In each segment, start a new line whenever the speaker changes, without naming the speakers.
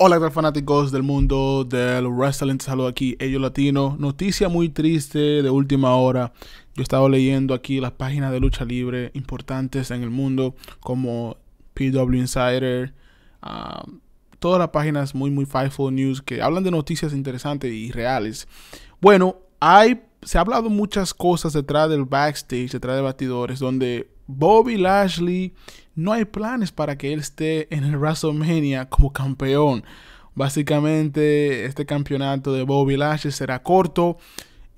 Hola tal fanáticos del mundo del wrestling, saludo aquí, Ello Latino. Noticia muy triste de última hora. Yo he estado leyendo aquí las páginas de lucha libre importantes en el mundo, como PW Insider, um, todas las páginas muy, muy Fightful News que hablan de noticias interesantes y reales. Bueno, hay, se ha hablado muchas cosas detrás del backstage, detrás de batidores, donde Bobby Lashley no hay planes para que él esté en el WrestleMania como campeón. Básicamente, este campeonato de Bobby Lashley será corto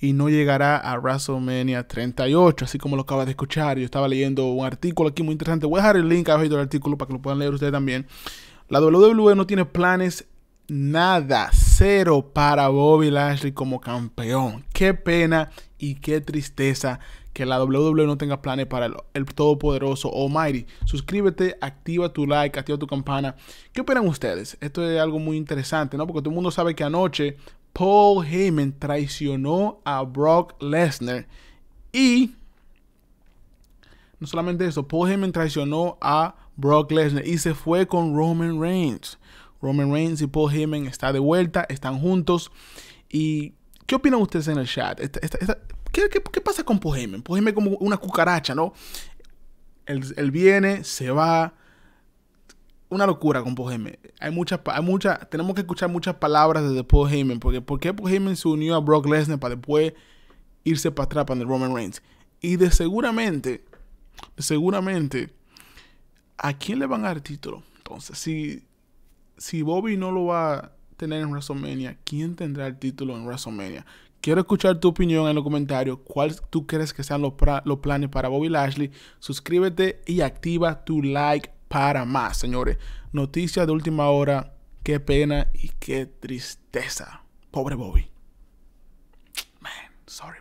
y no llegará a WrestleMania 38, así como lo acaba de escuchar. Yo estaba leyendo un artículo aquí muy interesante. Voy a dejar el link abajo del artículo para que lo puedan leer ustedes también. La WWE no tiene planes nada cero para Bobby Lashley como campeón. Qué pena y qué tristeza que la WWE no tenga planes para el, todopoderoso Almighty. Suscríbete, activa tu like, activa tu campana. ¿Qué opinan ustedes? Esto es algo muy interesante, ¿no? Porque todo el mundo sabe que anoche Paul Heyman traicionó a Brock Lesnar y no solamente eso, Paul Heyman traicionó a Brock Lesnar y se fue con Roman Reigns. Roman Reigns y Paul Heyman está de vuelta, están juntos. ¿Y qué opinan ustedes en el chat? ¿qué, pasa con Paul Heyman? Paul Heyman es como una cucaracha, ¿no? Él, viene, se va. Una locura con Paul Heyman. Hay muchas, hay tenemos que escuchar muchas palabras de Paul Heyman. Porque ¿por qué Paul Heyman se unió a Brock Lesnar para después irse para atrás para Roman Reigns? Y de seguramente, seguramente, ¿a quién le van a dar título? Entonces, si si Bobby no lo va a tener en WrestleMania, ¿quién tendrá el título en WrestleMania? Quiero escuchar tu opinión en los comentarios. ¿Cuál tú crees que sean los, los planes para Bobby Lashley? Suscríbete y activa tu like para más, señores. Noticias de última hora. Qué pena y qué tristeza. Pobre Bobby. Man, sorry.